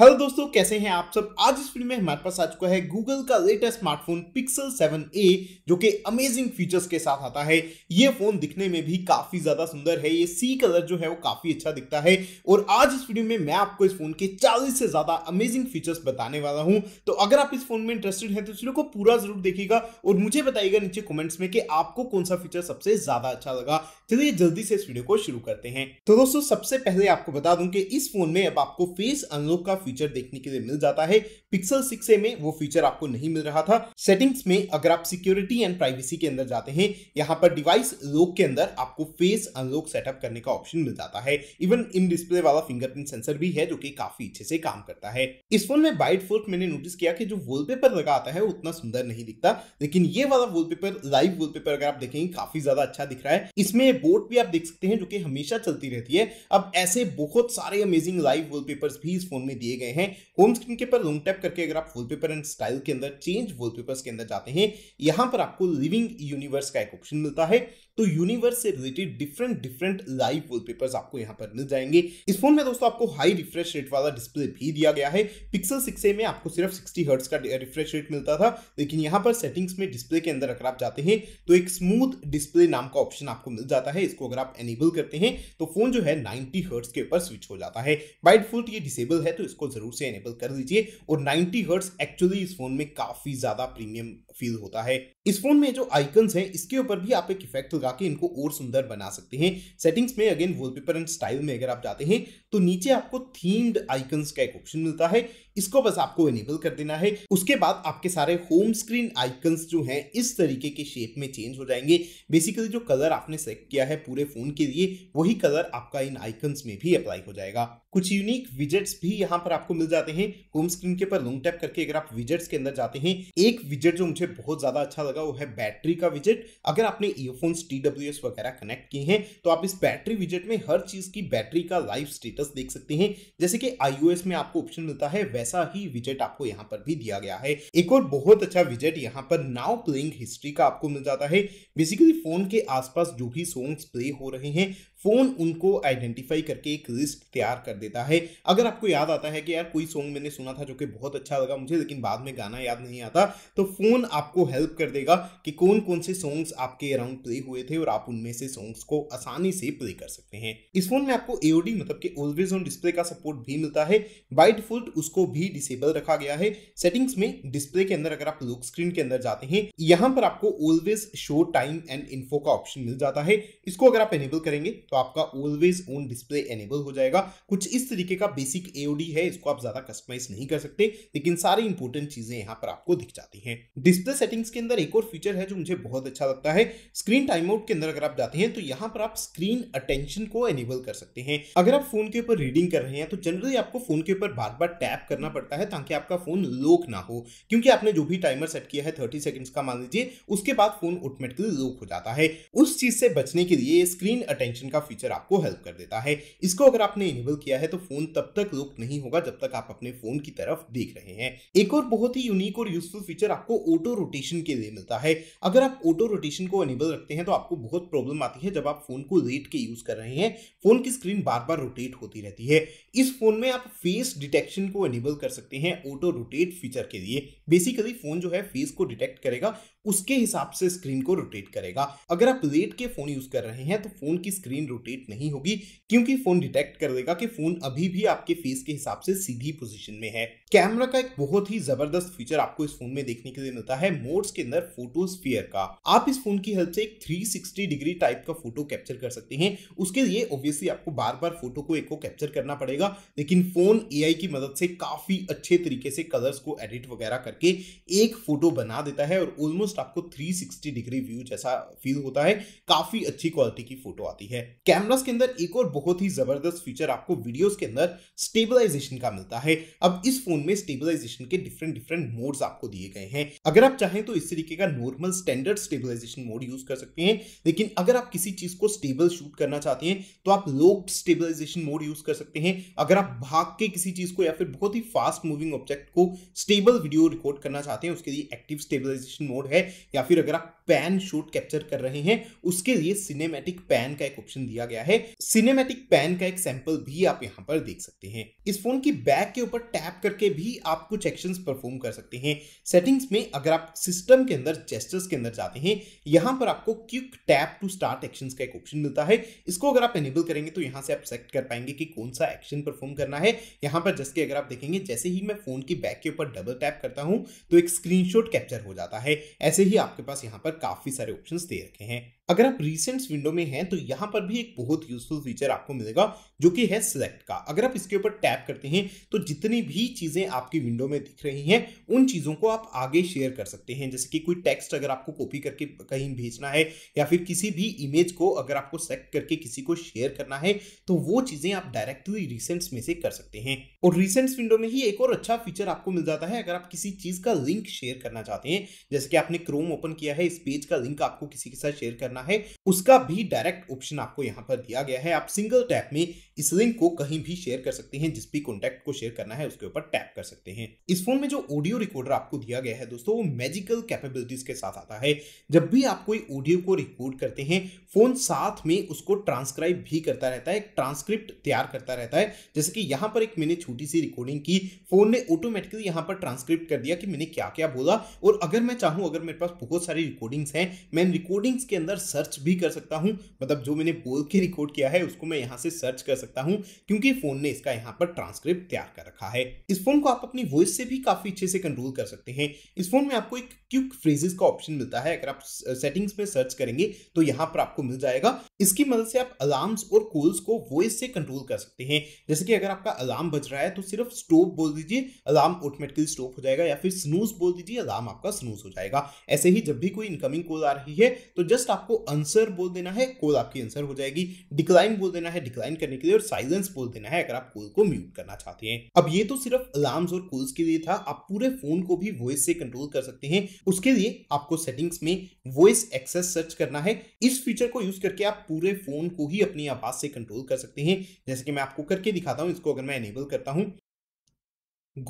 hello दोस्तों कैसे हैं आप सब आज इस वीडियो में हमारे पास आ चुका है गूगल का लेटेस्ट स्मार्टफोन पिक्सल 7a जो कि अमेजिंग फीचर्स के साथ आता है ये फोन दिखने में भी काफी ज्यादा सुंदर है ये सी कलर जो है वो काफी अच्छा दिखता है और आज इस वीडियो में मैं आपको इस फोन के 40 से ज्यादा अमेजिंग फीचर्स बताने वाला हूं तो अगर आप इस फोन में इंटरेस्टेड है तो इस वीडियो को पूरा जरूर देखिएगा और मुझे बताइएगा नीचे कॉमेंट्स में कि आपको कौन सा फीचर सबसे ज्यादा अच्छा लगा चलिए जल्दी से इस वीडियो को शुरू करते हैं तो दोस्तों सबसे पहले आपको बता दूं कि इस फोन में अब आपको फेस अनलॉक का फीचर देखने के लिए मिल जाता है पिक्सल सिक्स में वो फीचर आपको नहीं मिल रहा था सेटिंग्स में अगर आप सिक्योरिटी एंड प्राइवेसी के अंदर जाते हैं यहाँ पर डिवाइस लोक के अंदर आपको फेस अनलॉक सेटअप करने का ऑप्शन मिल जाता है इवन इन डिस्प्ले वाला फिंगरप्रिंट सेंसर भी है जो की काफी अच्छे से काम करता है इस फोन में बाइट फोर्ट मैंने नोटिस किया कि जो वॉलपेपर लगा आता है उतना सुंदर नहीं दिखता लेकिन ये वाला वॉलपेपर लाइव वॉलपेपर अगर आप देखेंगे काफी ज्यादा अच्छा दिख रहा है इसमें बोर्ड भी आप देख सकते हैं जो कि हमेशा चलती रहती है अब ऐसे बहुत सारे अमेजिंग लाइव वॉलपेपर्स भी इस फोन में दिए गए हैं होम स्क्रीन के ऊपर लूम टैप करके अगर आप वॉलपेपर एंड स्टाइल के अंदर चेंज वॉलपेपर्स के अंदर जाते हैं यहां पर आपको लिविंग यूनिवर्स का एक ऑप्शन मिलता है तो यूनिवर्स से related different different live wall आपको यहाँ पर मिल जाएंगे इस फोन में दोस्तों आपको हाई रिफ्रेश रेट वाला डिस्प्ले भी दिया गया है पिक्सल सिक्स में आपको सिर्फ सिक्सटी हर्ट्स का रिफ्रेश रेट मिलता था लेकिन यहाँ पर सेटिंग्स में डिस्प्ले के अंदर अगर आप जाते हैं तो एक स्मूथ डिस्प्ले नाम का ऑप्शन आपको मिल जाता है इसको अगर आप एनेबल करते हैं तो फोन जो है नाइनटी हर्ट्स के ऊपर स्विच हो जाता है बाइट डिफॉल्ट ये डिसेबल है तो इसको जरूर से एनेबल कर दीजिए और नाइनटी हर्ट्स एक्चुअली इस फोन में काफी ज्यादा प्रीमियम फील होता है इस फोन में जो आइकन्स हैं इसके ऊपर भी आप एक इफेक्ट लगा लगा के इनको और सुंदर बना सकते हैं सेटिंग्स में अगेन वॉलपेपर एंड स्टाइल में अगर आप जाते हैं तो नीचे आपको थीम्ड आइकन्स का एक ऑप्शन मिलता है इसको बस आपको एनेबल कर देना है उसके बाद आपके सारे होम स्क्रीन आइकन्स जो हैं इस तरीके के शेप में चेंज हो जाएंगे बेसिकली जो कलर आपने सेलेक्ट किया है पूरे फोन के लिए वही कलर आपका इन आइकन्स में भी अप्लाई हो जाएगा कुछ यूनिक विजेट्स भी यहाँ पर आपको मिल जाते हैं होम स्क्रीन के ऊपर लॉन्ग टैप करके अगर आप विजेट्स के अंदर जाते हैं एक विजेट जो मुझे बहुत ज्यादा अच्छा लगा वो है बैटरी का विजेट अगर आपने ईयरफोन्स टी AWS वगैरह कनेक्ट किए हैं तो आप इस बैटरी विजेट में हर चीज़ की बैटरी का लाइव स्टेटस देख सकते हैं जैसे कि iOS में आपको ऑप्शन मिलता है वैसा ही विजेट आपको यहाँ पर भी दिया गया है एक और बहुत अच्छा विजेट यहाँ पर नाउ प्लेइंग हिस्ट्री का आपको मिल जाता है बेसिकली फोन के आसपास जो भी सॉन्ग्स प्ले हो रहे हैं फोन उनको आइडेंटिफाई करके एक लिस्ट तैयार कर देता है अगर आपको याद आता है कि यार कोई सॉन्ग मैंने सुना था जो कि बहुत अच्छा लगा मुझे लेकिन बाद में गाना याद नहीं आता तो फोन आपको हेल्प कर देगा कि कौन कौन से सॉन्ग्स आपके अराउंड प्ले हुए थे और आप उनमें से सॉन्ग्स को आसानी से प्ले कर सकते हैं इस फोन में आपको एओडी मतलब कि ऑलवेज ऑन डिस्प्ले का सपोर्ट भी मिलता है बाई डिफॉल्ट उसको भी डिसेबल रखा गया है सेटिंग्स में डिस्प्ले के अंदर अगर आप लुक स्क्रीन के अंदर जाते हैं यहां पर आपको always show time and info का ऑप्शन मिल जाता है इसको अगर आप एनेबल करेंगे तो आपका ऑलवेज ऑन डिस्प्ले एनेबल हो जाएगा कुछ इस तरीके का बेसिक एओडी है इसको आप ज्यादा कस्टमाइज नहीं कर सकते लेकिन सारी इंपॉर्टेंट चीजें यहाँ पर आपको दिख जाती हैं डिस्प्ले सेटिंग्स के अंदर एक और फीचर है जो मुझे बहुत अच्छा लगता है स्क्रीन टाइम आउट के अंदर अगर आप जाते हैं तो यहाँ पर आप स्क्रीन अटेंशन को एनेबल कर सकते हैं अगर आप फोन के ऊपर रीडिंग कर रहे हैं तो जनरली आपको फोन के ऊपर बार बार टैप करना पड़ता है ताकि आपका फोन लोक ना हो क्योंकि आपने जो भी टाइमर सेट किया है थर्टी सेकेंड्स का मान लीजिए उसके बाद फोन ऑटोमेटिकली लोक हो जाता है उस चीज से बचने के लिए स्क्रीन अटेंशन का का फीचर आपको हेल्प कर देता है इसको अगर आपने इनेबल किया है तो फोन तब तक लुक नहीं होगा जब तक आप अपने फोन की तरफ देख रहे हैं एक और बहुत ही यूनिक और यूजफुल फीचर आपको ऑटो रोटेशन के लिए मिलता है अगर आप ऑटो रोटेशन को इनेबल रखते हैं तो आपको बहुत प्रॉब्लम आती है जब आप फोन को लेट के यूज कर रहे हैं फोन की स्क्रीन बार बार रोटेट होती रहती है इस फोन में आप फेस डिटेक्शन को इनेबल कर सकते हैं ऑटो रोटेट फीचर के लिए बेसिकली फोन जो है फेस को डिटेक्ट करेगा उसके हिसाब से स्क्रीन को रोटेट करेगा अगर आप लेट के फोन यूज कर रहे हैं तो फोन की स्क्रीन रोटेट नहीं होगी क्योंकि फोन डिटेक्ट कर देगा कि फोन अभी भी आपके फेस के हिसाब से सीधी पोजीशन में है कैमरा का एक बहुत ही जबरदस्त फीचर आपको इस फोन में देखने के लिए मिलता है मोड्स के अंदर फोटोस्फियर का आप इस फोन की हेल्प से एक 360 डिग्री टाइप का फोटो कैप्चर कर सकते हैं उसके लिए ऑब्वियसली आपको बार बार फोटो को एक कैप्चर करना पड़ेगा लेकिन फोन ए की मदद से काफी अच्छे तरीके से कलर्स को एडिट वगैरह करके एक फोटो बना देता है और ऑलमोस्ट आपको 360 डिग्री व्यू जैसा फील होता है काफी अच्छी क्वालिटी की फोटो आती है कैमरास के अंदर एक और बहुत ही ज़बरदस्त फीचर आपको वीडियोस के अंदर स्टेबलाइजेशन का मिलता है अब इस फोन में स्टेबलाइजेशन के डिफरेंट डिफरेंट मोड्स आपको दिए गए हैं अगर आप चाहें तो इस तरीके का normal standard stabilisation mode use कर सकते हैं लेकिन अगर आप किसी चीज़ को स्टेबल शूट करना चाहते हैं तो आप लो स्टेबलाइजेशन मोड यूज़ कर सकते हैं अगर आप भाग के किसी चीज़ को या फिर बहुत ही फास्ट मूविंग ऑब्जेक्ट को स्टेबल वीडियो रिकॉर्ड करना चाहते हैं उसके लिए एक्टिव स्टेबलाइजेशन मोड है या फिर अगर आप पैन शूट कैप्चर कर रहे हैं उसके लिए सिनेमेटिक पैन का एक ऑप्शन दिया गया है सिनेमेटिक पैन का एक सैंपल भी आप यहाँ पर देख सकते हैं इस फोन की बैक के ऊपर टैप करके भी आप कुछ एक्शन परफॉर्म कर सकते हैं सेटिंग्स में अगर आप सिस्टम के अंदर जेस्टर्स के अंदर जाते हैं यहाँ पर आपको quick tap to start action का एक ऑप्शन मिलता है इसको अगर आप एनेबल करेंगे तो यहाँ से आप सेलेक्ट कर पाएंगे कि कौन सा एक्शन परफॉर्म करना है यहाँ पर जैसे अगर आप देखेंगे जैसे ही मैं फोन की बैक के ऊपर डबल टैप करता हूँ तो एक स्क्रीनशॉट कैप्चर हो जाता है ऐसे ही आपके पास यहाँ पर काफी सारे ऑप्शंस दे रखे हैं अगर आप रिसेंट्स विंडो में हैं तो यहाँ पर भी एक बहुत यूजफुल फीचर आपको मिलेगा जो कि है सिलेक्ट का अगर आप इसके ऊपर टैप करते हैं तो जितनी भी चीज़ें आपकी विंडो में दिख रही हैं उन चीज़ों को आप आगे शेयर कर सकते हैं जैसे कि कोई टेक्स्ट अगर आपको कॉपी करके कहीं भेजना है या फिर किसी भी इमेज को अगर आपको सेलेक्ट करके किसी को शेयर करना है तो वो चीज़ें आप डायरेक्टली रिसेंट्स में से कर सकते हैं और रिसेंट्स विंडो में ही एक और अच्छा फीचर आपको मिल जाता है अगर आप किसी चीज़ का लिंक शेयर करना चाहते हैं जैसे कि आपने क्रोम ओपन किया है इस पेज का लिंक आपको किसी के साथ शेयर करना है उसका भी डायरेक्ट ऑप्शन आपको यहाँ पर दिया गया है आप सिंगल टैप में इस लिंक को कहीं भी शेयर कर सकते हैं जिस भी कॉन्टेक्ट को शेयर करना है उसके ऊपर टैप कर सकते हैं इस फोन में जो ऑडियो रिकॉर्डर आपको दिया गया है दोस्तों वो मैजिकल कैपेबिलिटीज के साथ आता है जब भी आप कोई ऑडियो को रिकॉर्ड करते हैं फोन साथ में उसको ट्रांसक्राइब भी करता रहता है ट्रांसक्रिप्ट तैयार करता रहता है जैसे कि यहाँ पर एक मैंने छोटी सी रिकॉर्डिंग की फोन ने ऑटोमेटिकली यहाँ पर ट्रांसक्रिप्ट कर दिया कि मैंने क्या क्या बोला और अगर मैं चाहूँ अगर मेरे पास बहुत सारी रिकॉर्डिंग्स हैं मैं रिकॉर्डिंग्स के अंदर सर्च भी कर सकता हूँ मतलब जो मैंने बोल के रिकॉर्ड किया है उसको मैं यहाँ से सर्च कर सकता हूँ क्योंकि फोन ने इसका यहाँ पर ट्रांसक्रिप्ट तैयार कर रखा है इस फोन को आप अपनी वॉइस से भी काफी अच्छे से कंट्रोल कर सकते हैं इस फोन में आपको एक क्यूक फ्रेजेस का ऑप्शन मिलता है अगर आप सेटिंग्स में सर्च करेंगे तो यहाँ पर आपको मिल जाएगा इसकी मदद से आप अलार्म्स और कॉल्स को वॉइस से कंट्रोल कर सकते हैं जैसे कि अगर आपका अलार्म बज रहा है तो सिर्फ स्टॉप बोल दीजिए अलार्म ऑटोमेटिकली स्टॉप हो जाएगा या फिर स्नूज बोल दीजिए अलार्म आपका स्नूज हो जाएगा ऐसे ही जब भी कोई इनकमिंग कॉल आ रही है तो जस्ट आपको आंसर बोल देना है कॉल आपकी आंसर हो जाएगी डिक्लाइन बोल देना है डिक्लाइन करने के और साइलेंस बोल देना है अगर आप कॉल को म्यूट करना चाहते हैं अब ये तो सिर्फ अलार्म और कॉल्स के लिए था आप पूरे फोन को भी वॉइस से कंट्रोल कर सकते हैं उसके लिए आपको सेटिंग्स में वॉइस एक्सेस सर्च करना है इस फीचर को यूज करके आप पूरे फोन को ही अपनी आवाज से कंट्रोल कर सकते हैं जैसे कि मैं आपको करके दिखाता हूं इसको अगर मैं एनेबल करता हूं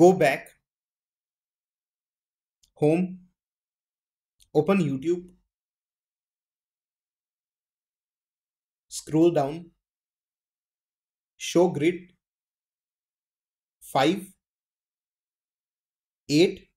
go back home open YouTube scroll down show grid 5 8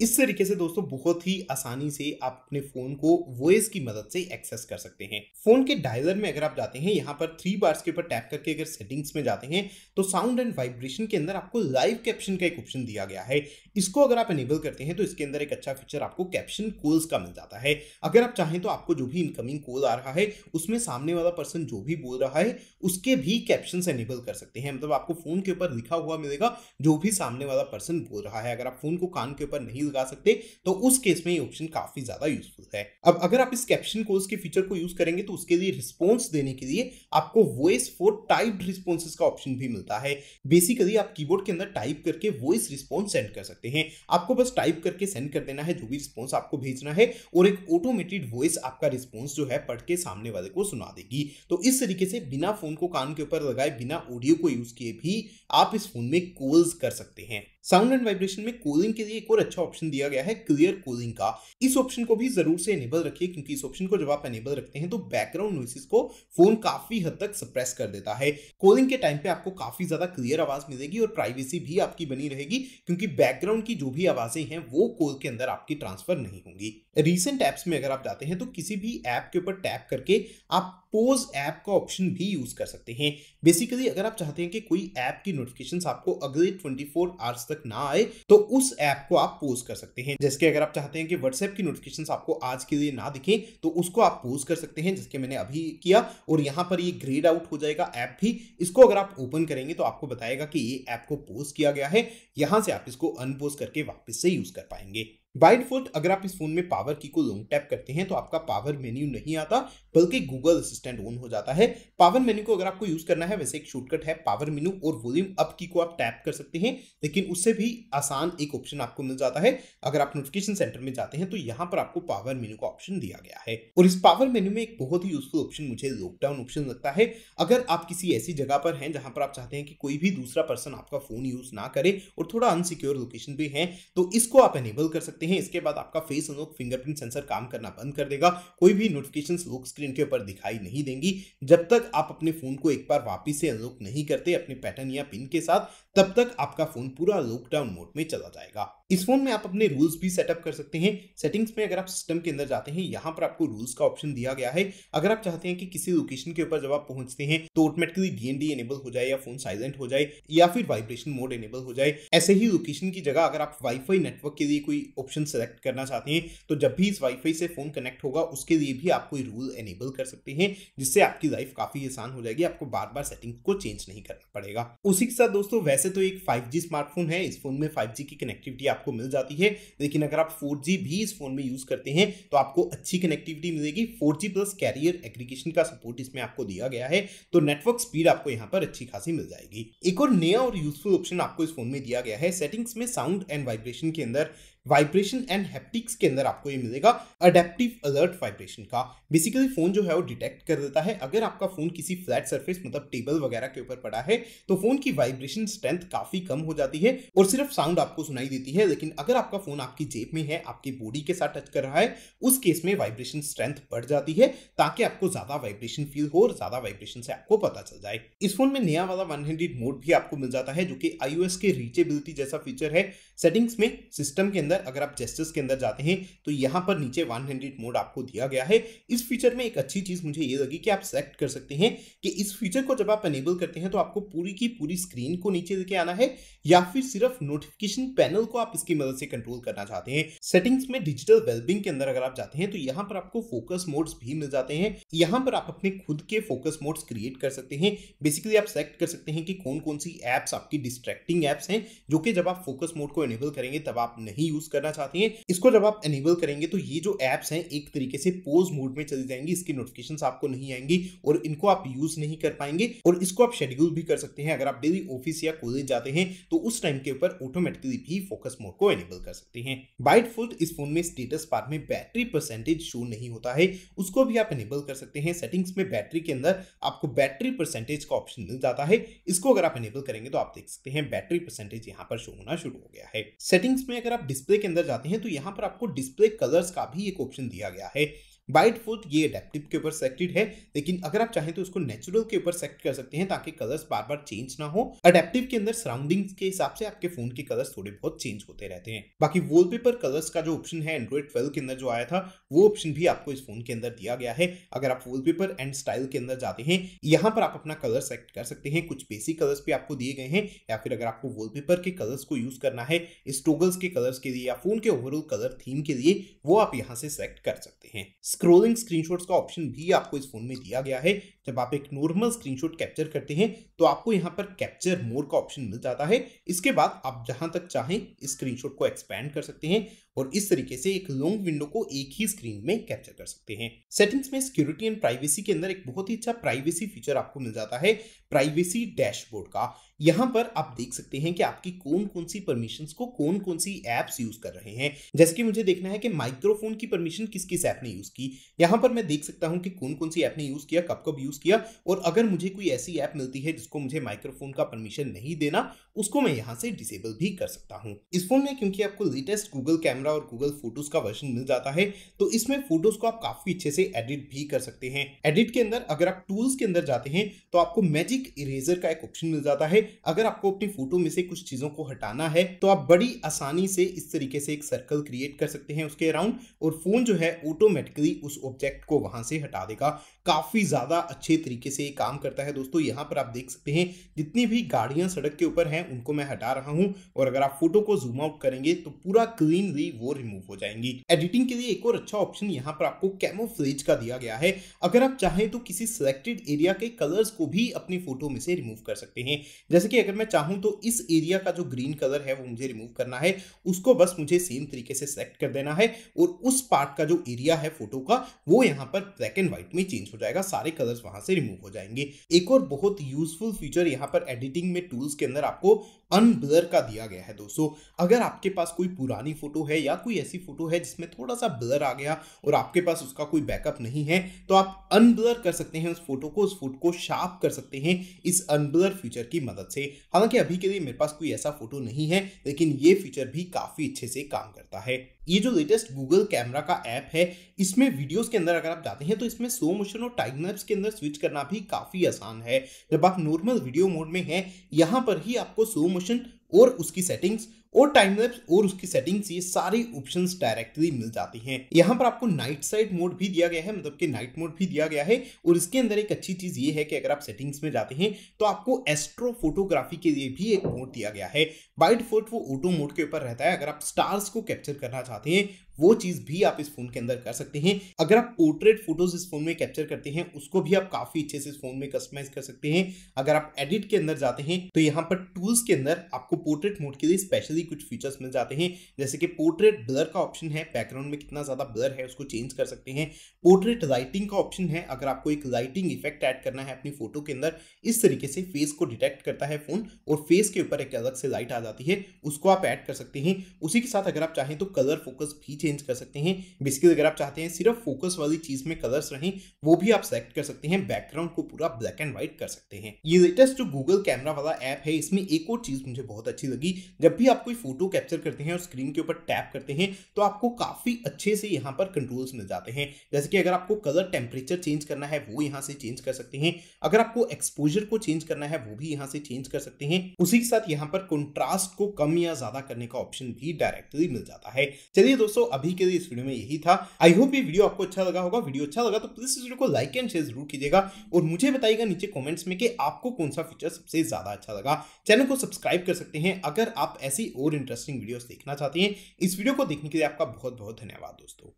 इस तरीके से दोस्तों बहुत ही आसानी से आप अपने फोन को वॉइस की मदद से एक्सेस कर सकते हैं फोन के डायलर में अगर आप जाते हैं यहाँ पर थ्री बार्स के ऊपर टैप करके अगर सेटिंग्स में जाते हैं तो साउंड एंड वाइब्रेशन के अंदर आपको लाइव कैप्शन का एक ऑप्शन दिया गया है इसको अगर आप इनेबल करते हैं तो इसके अंदर एक अच्छा फीचर आपको कैप्शन कॉल्स का मिल जाता है अगर आप चाहें तो आपको जो भी इनकमिंग कॉल आ रहा है उसमें सामने वाला पर्सन जो भी बोल रहा है उसके भी कैप्शन एनेबल कर सकते हैं मतलब आपको फोन के ऊपर लिखा हुआ मिलेगा जो भी सामने वाला पर्सन बोल रहा है अगर आप फोन को कान के ऊपर नहीं लगा सकते तो उस केस में ये ऑप्शन काफी ज्यादा यूजफुल है अब अगर आप इस कैप्शन को उसके फीचर को यूज करेंगे तो उसके लिए रिस्पॉन्स देने के लिए आपको वॉइस फॉर टाइप्ड रिस्पॉन्स का ऑप्शन भी मिलता है बेसिकली आप कीबोर्ड के अंदर टाइप करके वॉइस रिस्पॉन्स सेंड कर सकते हैं आपको बस टाइप करके सेंड कर देना है जो भी रिस्पॉन्स आपको भेजना है और एक ऑटोमेटेड वॉइस आपका रिस्पॉन्स जो है पढ़ के सामने वाले को सुना देगी तो इस तरीके से बिना फोन को कान के ऊपर लगाए बिना ऑडियो को यूज किए भी आप इस फोन में कॉल्स कर सकते हैं साउंड एंड वाइब्रेशन में कूलिंग के लिए एक और अच्छा ऑप्शन दिया गया है क्लियर कूलिंग का इस ऑप्शन को भी जरूर से एनेबल रखिए क्योंकि इस ऑप्शन को जब आप एनेबल रखते हैं तो बैकग्राउंड नोइसिस को फोन काफी हद तक सप्रेस कर देता है कॉलिंग के टाइम पे आपको काफी ज्यादा क्लियर आवाज मिलेगी और प्राइवेसी भी आपकी बनी रहेगी क्योंकि बैकग्राउंड की जो भी आवाजें हैं वो कोल के अंदर आपकी ट्रांसफर नहीं होंगी रिसेंट एप्स में अगर आप जाते हैं तो किसी भी ऐप के ऊपर टैप करके आप पोज ऐप का ऑप्शन भी यूज कर सकते हैं बेसिकली अगर आप चाहते हैं कि कोई ऐप की नोटिफिकेशन आपको अगले ट्वेंटी फोर आवर्स तक ना आए तो उस ऐप को आप पोज कर सकते हैं जैसे अगर आप चाहते हैं कि व्हाट्सएप की नोटिफिकेशन आपको आज के लिए ना दिखें तो उसको आप पोज कर सकते हैं जिसके मैंने अभी किया और यहां पर ये ग्रेड आउट हो जाएगा ऐप भी इसको अगर आप ओपन करेंगे तो आपको बताएगा कि ये ऐप को पोज किया गया है यहां से आप इसको अनपोज करके वापस से यूज कर पाएंगे बाई डिफॉल्ट अगर आप इस फोन में पावर की को लॉन्ग टैप करते हैं तो आपका पावर मेन्यू नहीं आता बल्कि गूगल असिस्टेंट ऑन हो जाता है पावर मेन्यू को अगर आपको यूज करना है वैसे एक शॉर्टकट है पावर मेन्यू और वॉल्यूम अप की को आप टैप कर सकते हैं लेकिन उससे भी आसान एक ऑप्शन आपको मिल जाता है अगर आप नोटिफिकेशन सेंटर में जाते हैं तो यहाँ पर आपको पावर मेन्यू का ऑप्शन दिया गया है और इस पावर मेन्यू में एक बहुत ही यूजफुल ऑप्शन मुझे लॉकडाउन ऑप्शन लगता है अगर आप किसी ऐसी जगह पर हैं जहां पर आप चाहते हैं कि कोई भी दूसरा पर्सन आपका फोन यूज ना करे और थोड़ा अनसिक्योर लोकेशन भी है तो इसको आप एनेबल कर सकते सकते हैं इसके बाद आपका फेस अनलॉक फिंगरप्रिंट सेंसर काम करना बंद कर देगा कोई भी नोटिफिकेशन लॉक स्क्रीन के ऊपर दिखाई नहीं देंगी जब तक आप अपने फोन को एक बार वापिस से अनलॉक नहीं करते अपने पैटर्न या पिन के साथ तब तक आपका फोन पूरा लॉकडाउन मोड में चला जाएगा इस फोन में आप अपने रूल्स भी सेटअप कर सकते हैं सेटिंग्स में अगर आप सिस्टम के अंदर जाते हैं यहाँ पर आपको रूल्स का ऑप्शन दिया गया है अगर आप चाहते हैं कि किसी लोकेशन के ऊपर जब आप पहुंचते हैं तो ऑटोमेटिकली डीएनडी एनेबल हो जाए या फोन साइलेंट हो जाए या फिर वाइब्रेशन मोड एनेबल हो जाए ऐसे ही लोकेशन की जगह अगर आप वाईफाई नेटवर्क के लिए कोई ऑप्शन ऑप्शन सेलेक्ट करना चाहते हैं तो जब भी इस वाईफाई से फ़ोन कनेक्ट होगा उसके लिए भी आप कोई रूल एनेबल कर सकते हैं जिससे आपकी लाइफ काफ़ी आसान हो जाएगी आपको बार बार सेटिंग को चेंज नहीं करना पड़ेगा उसी के साथ दोस्तों वैसे तो एक फाइव स्मार्टफोन है इस फोन में फाइव की कनेक्टिविटी आपको मिल जाती है लेकिन अगर आप फोर भी इस फोन में यूज़ करते हैं तो आपको अच्छी कनेक्टिविटी मिलेगी फोर प्लस कैरियर एग्रीगेशन का सपोर्ट इसमें आपको दिया गया है तो नेटवर्क स्पीड आपको यहाँ पर अच्छी खासी मिल जाएगी एक और नया और यूजफुल ऑप्शन आपको इस फोन में दिया गया है सेटिंग्स में साउंड एंड वाइब्रेशन के अंदर वाइब्रेशन एंड हैप्टिक्स के अंदर आपको ये मिलेगा अडेप्टिव अलर्ट वाइब्रेशन का बेसिकली फोन जो है वो डिटेक्ट कर देता है अगर आपका फोन किसी फ्लैट सरफेस मतलब टेबल वगैरह के ऊपर पड़ा है तो फोन की वाइब्रेशन स्ट्रेंथ काफी कम हो जाती है और सिर्फ साउंड आपको सुनाई देती है लेकिन अगर आपका फोन आपकी जेब में है आपकी बॉडी के साथ टच कर रहा है उस केस में वाइब्रेशन स्ट्रेंथ बढ़ जाती है ताकि आपको ज्यादा वाइब्रेशन फील हो और ज्यादा वाइब्रेशन से आपको पता चल जाए इस फोन में नया वाला वन मोड भी आपको मिल जाता है जो कि आईओएस के रीचेबिलिटी जैसा फीचर है सेटिंग्स में सिस्टम के अंदर अंदर अगर आप जेस्टर्स के अंदर जाते हैं तो यहाँ पर नीचे वन हंड्रेड मोड आपको दिया गया है इस फीचर में एक अच्छी चीज़ मुझे ये लगी कि आप सेलेक्ट कर सकते हैं कि इस फीचर को जब आप एनेबल करते हैं तो आपको पूरी की पूरी स्क्रीन को नीचे लेके आना है या फिर सिर्फ नोटिफिकेशन पैनल को आप इसकी मदद से कंट्रोल करना चाहते हैं सेटिंग्स में डिजिटल वेलबिंग के अंदर अगर आप जाते हैं तो यहाँ पर आपको फोकस मोड्स भी मिल जाते हैं यहाँ पर आप अपने खुद के फोकस मोड्स क्रिएट कर सकते हैं बेसिकली आप सेलेक्ट कर सकते हैं कि कौन कौन सी एप्स आपकी डिस्ट्रैक्टिंग एप्स हैं जो कि जब आप फोकस मोड को एनेबल करेंगे तब आप नहीं यूज यूज करना चाहती हैं इसको जब आप एनेबल करेंगे तो ये जो एप्स हैं एक तरीके से पोज मोड में चली जाएंगी इसकी नोटिफिकेशन आपको नहीं आएंगी और इनको आप यूज नहीं कर पाएंगे और इसको आप शेड्यूल भी कर सकते हैं अगर आप डेली ऑफिस या कॉलेज जाते हैं तो उस टाइम के ऊपर ऑटोमेटिकली भी फोकस मोड को एनेबल कर सकते हैं बाइट फोल्ट इस फोन में स्टेटस पार्ट में बैटरी परसेंटेज शो नहीं होता है उसको भी आप एनेबल कर सकते हैं सेटिंग्स में बैटरी के अंदर आपको बैटरी परसेंटेज का ऑप्शन मिल जाता है इसको अगर आप एनेबल करेंगे तो आप देख सकते हैं बैटरी परसेंटेज यहाँ पर शो होना शुरू हो गया है सेटिंग्स में अगर आप डिस्प्ले डिस्प्ले के अंदर जाते हैं तो यहाँ पर आपको डिस्प्ले कलर्स का भी एक ऑप्शन दिया गया है बाइट फोल्थ ये अडेप्टिव के ऊपर सेक्टेड है लेकिन अगर आप चाहें तो उसको नेचुरल के ऊपर सेक्ट कर सकते हैं ताकि कलर्स बार बार चेंज ना हो अडेप्टिव के अंदर सराउंडिंग के हिसाब से आपके फोन के कलर्स थोड़े बहुत चेंज होते रहते हैं बाकी वॉलपेपर कलर्स का जो ऑप्शन है एंड्रॉइड ट्वेल्व के अंदर जो आया था वो ऑप्शन भी आपको इस फोन के अंदर दिया गया है अगर आप वॉलपेपर एंड स्टाइल के अंदर जाते हैं यहाँ पर आप अपना कलर सेक्ट कर सकते हैं कुछ बेसिक कलर्स भी आपको दिए गए हैं या फिर अगर आपको वॉलपेपर के कलर्स को यूज करना है स्टोगल्स के कलर्स के लिए या फोन के ओवरऑल कलर थीम के लिए वो आप यहाँ से सेलेक्ट कर सकते हैं स्क्रोलिंग स्क्रीनशॉट्स का ऑप्शन भी आपको इस फोन में दिया गया है जब आप एक नॉर्मल स्क्रीनशॉट कैप्चर करते हैं तो आपको यहाँ पर कैप्चर मोर का ऑप्शन मिल जाता है इसके बाद आप जहां तक चाहें स्क्रीनशॉट को एक्सपैंड कर सकते हैं और इस तरीके से एक लॉन्ग विंडो को एक ही स्क्रीन में कैप्चर कर सकते हैं सेटिंग्स में सिक्योरिटी एंड प्राइवेसी के अंदर एक बहुत ही अच्छा प्राइवेसी फीचर आपको मिल जाता है प्राइवेसी डैशबोर्ड का यहाँ पर आप देख सकते हैं कि आपकी कौन कौन सी परमिशन को कौन कौन सी एप्स यूज कर रहे हैं जैसे कि मुझे देखना है कि माइक्रोफोन की परमिशन किस किस ऐप ने यूज की यहाँ पर मैं देख सकता हूँ कि कौन कौन सी ऐप ने यूज किया कब कब यूज यूज़ किया और अगर मुझे कोई ऐसी ऐप मिलती है जिसको मुझे माइक्रोफोन का परमिशन नहीं देना उसको मैं यहाँ से डिसेबल भी कर सकता हूँ इस फोन में क्योंकि आपको लेटेस्ट गूगल कैमरा और गूगल फोटोज का वर्जन मिल जाता है तो इसमें फोटोज को आप काफी अच्छे से एडिट भी कर सकते हैं एडिट के अंदर अगर आप टूल्स के अंदर जाते हैं तो आपको मैजिक इरेजर का एक ऑप्शन मिल जाता है अगर आपको अपनी फोटो में से कुछ चीजों को हटाना है तो आप बड़ी आसानी से इस तरीके से एक सर्कल क्रिएट कर सकते हैं उसके अराउंड और फोन जो है ऑटोमेटिकली उस ऑब्जेक्ट को वहां से हटा देगा काफ़ी ज़्यादा अच्छे तरीके से ये काम करता है दोस्तों यहाँ पर आप देख सकते हैं जितनी भी गाड़ियाँ सड़क के ऊपर हैं उनको मैं हटा रहा हूँ और अगर आप फोटो को जूम आउट करेंगे तो पूरा क्लीनली वो रिमूव हो जाएंगी एडिटिंग के लिए एक और अच्छा ऑप्शन यहाँ पर आपको कैमोफ्लेज का दिया गया है अगर आप चाहें तो किसी सिलेक्टेड एरिया के कलर्स को भी अपनी फोटो में से रिमूव कर सकते हैं जैसे कि अगर मैं चाहूँ तो इस एरिया का जो ग्रीन कलर है वो मुझे रिमूव करना है उसको बस मुझे सेम तरीके से सेलेक्ट कर देना है और उस पार्ट का जो एरिया है फोटो का वो यहाँ पर ब्लैक एंड व्हाइट में चेंज हो जाएगा सारे कलर्स वहां से रिमूव हो जाएंगे एक और बहुत यूजफुल फीचर यहाँ पर एडिटिंग में टूल्स के अंदर आपको अनब्लर का दिया गया है दोस्तों अगर आपके पास कोई पुरानी फोटो है या कोई ऐसी फोटो है जिसमें थोड़ा सा ब्लर आ गया और आपके पास उसका कोई बैकअप नहीं है तो आप अनब्लर कर सकते हैं उस फोटो को उस फोटो को शार्प कर सकते हैं इस अनब्लर फीचर की मदद से हालांकि अभी के लिए मेरे पास कोई ऐसा फोटो नहीं है लेकिन ये फीचर भी काफ़ी अच्छे से काम करता है ये जो लेटेस्ट गूगल कैमरा का ऐप है इसमें वीडियोस के अंदर अगर आप जाते हैं तो इसमें स्लो मोशन और टाइम लैप्स के अंदर स्विच करना भी काफ़ी आसान है जब आप नॉर्मल वीडियो मोड में हैं यहाँ पर ही आपको स्लो मोशन और उसकी सेटिंग्स और टाइम और उसकी सेटिंग्स ये सारी ऑप्शंस डायरेक्टली मिल जाती हैं यहाँ पर आपको नाइट साइड मोड भी दिया गया है मतलब कि नाइट मोड भी दिया गया है और इसके अंदर एक अच्छी चीज ये है कि अगर आप सेटिंग्स में जाते हैं तो आपको एस्ट्रो फोटोग्राफी के लिए भी एक मोड दिया गया है बाइट फोर्ट वो ऑटो मोड के ऊपर रहता है अगर आप स्टार्स को कैप्चर करना चाहते हैं वो चीज़ भी आप इस फ़ोन के अंदर कर सकते हैं अगर आप पोर्ट्रेट फोटोज इस फ़ोन में कैप्चर करते हैं उसको भी आप काफ़ी अच्छे से इस फ़ोन में कस्टमाइज कर सकते हैं अगर आप एडिट के अंदर जाते हैं तो यहाँ पर टूल्स के अंदर आपको पोर्ट्रेट मोड के लिए स्पेशली कुछ फीचर्स मिल जाते हैं जैसे कि पोर्ट्रेट ब्लर का ऑप्शन है बैकग्राउंड में कितना ज़्यादा ब्लर है उसको चेंज कर सकते हैं पोर्ट्रेट लाइटिंग का ऑप्शन है अगर आपको एक लाइटिंग इफेक्ट ऐड करना है अपनी फोटो के अंदर इस तरीके से फेस को डिटेक्ट करता है फ़ोन और फेस के ऊपर एक अलग से लाइट आ जाती है उसको आप ऐड कर सकते हैं उसी के साथ अगर आप चाहें तो कलर फोकस भी चेंज चेंज कर सकते हैं बेसिकली अगर आप चाहते हैं सिर्फ फोकस वाली चीज में कलर्स रहें वो भी आप सेलेक्ट कर सकते हैं बैकग्राउंड को पूरा ब्लैक एंड व्हाइट कर सकते हैं ये लेटेस्ट जो गूगल कैमरा वाला ऐप है इसमें एक और चीज मुझे बहुत अच्छी लगी जब भी आप कोई फोटो कैप्चर करते हैं और स्क्रीन के ऊपर टैप करते हैं तो आपको काफी अच्छे से यहाँ पर कंट्रोल्स मिल जाते हैं जैसे कि अगर आपको कलर टेम्परेचर चेंज करना है वो यहाँ से चेंज कर सकते हैं अगर आपको एक्सपोजर को चेंज करना है वो भी यहाँ से चेंज कर सकते हैं उसी के साथ यहाँ पर कंट्रास्ट को कम या ज्यादा करने का ऑप्शन भी डायरेक्टली मिल जाता है चलिए दोस्तों अभी के लिए इस वीडियो में यही था आई होप ये वीडियो आपको अच्छा लगा होगा वीडियो अच्छा लगा तो प्लीज इस वीडियो को लाइक एंड शेयर जरूर कीजिएगा और मुझे बताइएगा नीचे कॉमेंट्स में कि आपको कौन सा फीचर सबसे ज्यादा अच्छा लगा चैनल को सब्सक्राइब कर सकते हैं अगर आप ऐसी और इंटरेस्टिंग वीडियोस देखना चाहते हैं इस वीडियो को देखने के लिए आपका बहुत बहुत धन्यवाद दोस्तों